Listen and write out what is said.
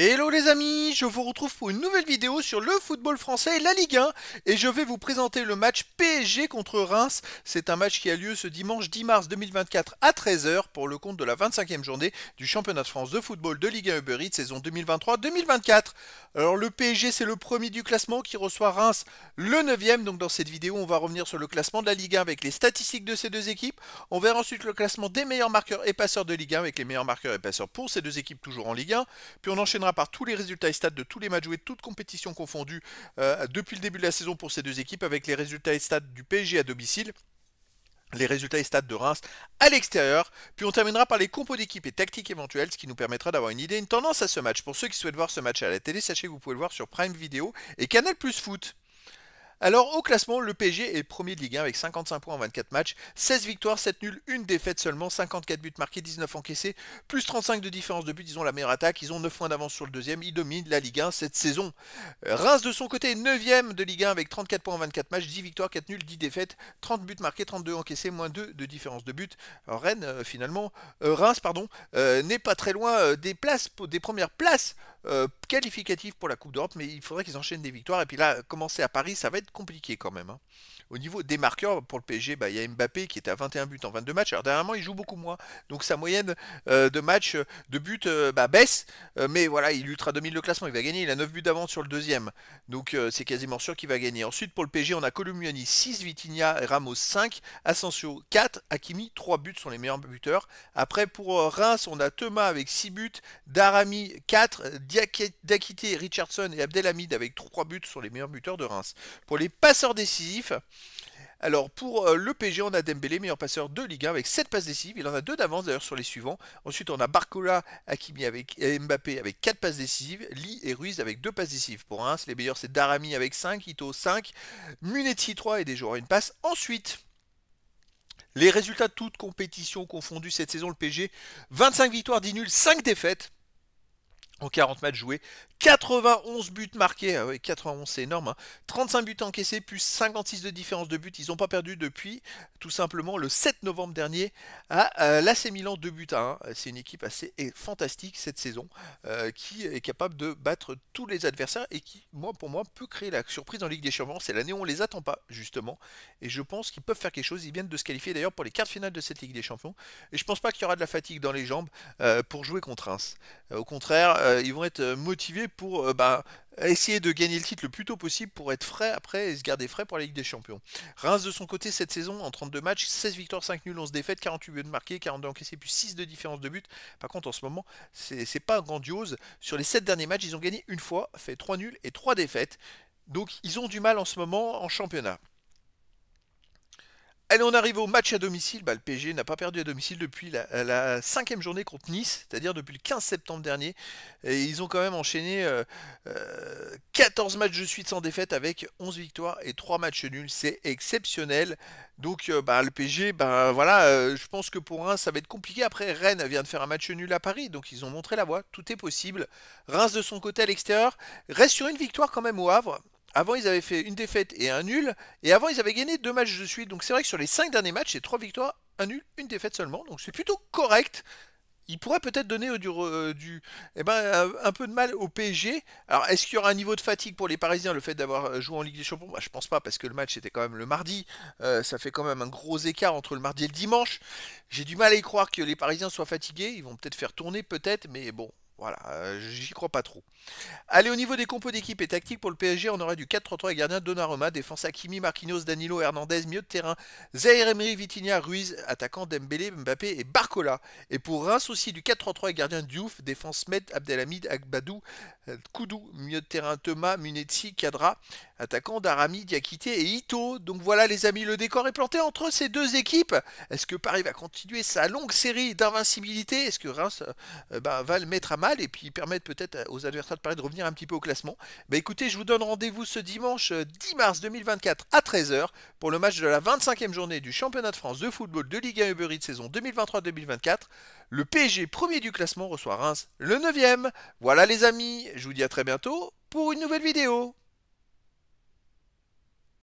Hello les amis, je vous retrouve pour une nouvelle vidéo sur le football français et la Ligue 1 et je vais vous présenter le match PSG contre Reims. C'est un match qui a lieu ce dimanche 10 mars 2024 à 13h pour le compte de la 25e journée du championnat de France de football de Ligue 1 Uber Eats saison 2023-2024. Alors le PSG c'est le premier du classement qui reçoit Reims le 9e donc dans cette vidéo on va revenir sur le classement de la Ligue 1 avec les statistiques de ces deux équipes. On verra ensuite le classement des meilleurs marqueurs et passeurs de Ligue 1 avec les meilleurs marqueurs et passeurs pour ces deux équipes toujours en Ligue 1. Puis on enchaînera par tous les résultats et stats de tous les matchs joués, toutes compétitions confondues, euh, depuis le début de la saison pour ces deux équipes, avec les résultats et stats du PSG à domicile les résultats et stats de Reims à l'extérieur, puis on terminera par les compos d'équipe et tactiques éventuelles, ce qui nous permettra d'avoir une idée et une tendance à ce match. Pour ceux qui souhaitent voir ce match à la télé, sachez que vous pouvez le voir sur Prime Video et Canal Plus Foot. Alors au classement, le PG est premier de Ligue 1 avec 55 points en 24 matchs, 16 victoires, 7 nuls, une défaite seulement, 54 buts marqués, 19 encaissés, plus 35 de différence de buts, ils ont la meilleure attaque, ils ont 9 points d'avance sur le deuxième, ils dominent la Ligue 1 cette saison. Euh, Reims de son côté 9ème de Ligue 1 avec 34 points en 24 matchs, 10 victoires, 4 nuls, 10 défaites, 30 buts marqués, 32 encaissés, moins 2 de différence de but. Rennes euh, finalement, euh, Reims pardon, n'est pas très loin des places, des premières places qualificatif pour la Coupe d'Europe, mais il faudrait qu'ils enchaînent des victoires. Et puis là, commencer à Paris, ça va être compliqué quand même. Hein. Au niveau des marqueurs, pour le PSG, bah, il y a Mbappé qui est à 21 buts en 22 matchs. Alors dernièrement, il joue beaucoup moins. Donc sa moyenne euh, de matchs euh, de buts euh, bah, baisse. mais voilà, il ultra 2000 le classement. Il va gagner. Il a 9 buts d'avance sur le deuxième. Donc c'est quasiment sûr qu'il va gagner. Ensuite, pour le PSG, on a Columiani 6, Vitinha Ramos 5, Asensio 4, Hakimi 3 buts sont les meilleurs buteurs. Après, pour Reims, on a Thomas avec 6 buts, Darami 4, Diakité, Richardson et Abdelhamid avec 3 buts sont les meilleurs buteurs de Reims. Pour les passeurs décisifs, alors pour euh, le PG, on a Dembélé, meilleur passeur de Ligue 1 avec 7 passes décisives. Il en a 2 d'avance d'ailleurs sur les suivants. Ensuite, on a Barcola, Hakimi avec Mbappé avec 4 passes décisives, Lee et Ruiz avec 2 passes décisives. Pour Reims, les meilleurs c'est Darami avec 5, Ito 5, Munetti 3 et des joueurs à une passe. Ensuite, les résultats de toutes compétitions confondues cette saison, le PG, 25 victoires, 10 nuls, 5 défaites en 40 matchs joués, 91 buts marqués, 91 ah c'est énorme, 35 hein. buts encaissés, plus 56 de différence de buts, ils n'ont pas perdu depuis tout simplement le 7 novembre dernier à euh, l'AC Milan 2 buts à 1. C'est une équipe assez eh, fantastique cette saison euh, qui est capable de battre tous les adversaires et qui, moi pour moi, peut créer la surprise en Ligue des Champions. C'est l'année où on ne les attend pas justement et je pense qu'ils peuvent faire quelque chose. Ils viennent de se qualifier d'ailleurs pour les quarts finales de cette Ligue des Champions et je pense pas qu'il y aura de la fatigue dans les jambes euh, pour jouer contre Reims. Au contraire, ils vont être motivés pour euh, bah, essayer de gagner le titre le plus tôt possible pour être frais après et se garder frais pour la Ligue des Champions. Reims de son côté cette saison en 32 matchs, 16 victoires, 5 nuls, 11 défaites, 48 buts marqués, 42 encaissés, plus 6 de différence de but. Par contre en ce moment c'est pas grandiose. Sur les 7 derniers matchs ils ont gagné une fois, fait 3 nuls et 3 défaites. Donc ils ont du mal en ce moment en championnat. Allez, on arrive au match à domicile. Bah, le PG n'a pas perdu à domicile depuis la, cinquième journée contre Nice, c'est-à-dire depuis le 15 septembre dernier. Et ils ont quand même enchaîné 14 euh, euh, matchs de suite sans défaite avec 11 victoires et 3 matchs nuls. C'est exceptionnel. Donc euh, bah, le PG, bah, voilà, je pense que pour Reims, ça va être compliqué. Après, Rennes vient de faire un match nul à Paris, donc ils ont montré la voie. Tout est possible. Reims de son côté à l'extérieur reste sur une victoire quand même au Havre. Avant, ils avaient fait une défaite et un nul. Et avant, ils avaient gagné deux matchs de suite. Donc c'est vrai que sur les cinq derniers matchs, c'est trois victoires, un nul, une défaite seulement. Donc c'est plutôt correct. Il pourrait peut-être donner euh, du, euh, du eh ben, euh, un, peu de mal au PSG. Alors, est-ce qu'il y aura un niveau de fatigue pour les Parisiens, le fait d'avoir joué en Ligue des Champions Je bah, Je pense pas, parce que le match était quand même le mardi. ça fait quand même un gros écart entre le mardi et le dimanche. J'ai du mal à y croire que les Parisiens soient fatigués. Ils vont peut-être faire tourner, peut-être, mais bon, voilà, euh, j'y crois pas trop. Allez, au niveau des compos d'équipe et tactique pour le PSG, on aurait du 4-3-3 avec gardien Donnarumma, défense Hakimi, Marquinhos, Danilo, Hernandez, milieu de terrain, Zaire Emery, Vitinha, Ruiz, attaquant Dembélé, Mbappé et Barcola. Et pour Reims aussi du 4-3-3 avec gardien Diouf, défense Met, Abdelhamid, Agbadou, euh, Koudou, milieu de terrain Thomas, Munetsi, Kadra, attaquant Darami, Diakité et Ito. Donc voilà les amis, le décor est planté entre ces deux équipes. Est-ce que Paris va continuer sa longue série d'invincibilité Est-ce que Reims euh, ben, va le mettre à mal et puis permettre peut-être euh, aux adversaires de Paris de revenir un petit peu au classement. Bah écoutez, je vous donne rendez-vous ce dimanche 10 euh, mars 2024 à 13h pour le match de la 25e journée du championnat de France de football de Ligue 1 Uber Eats saison 2023-2024. Le PSG premier du classement reçoit Reims le 9e. Voilà les amis, je vous dis à très bientôt pour une nouvelle vidéo.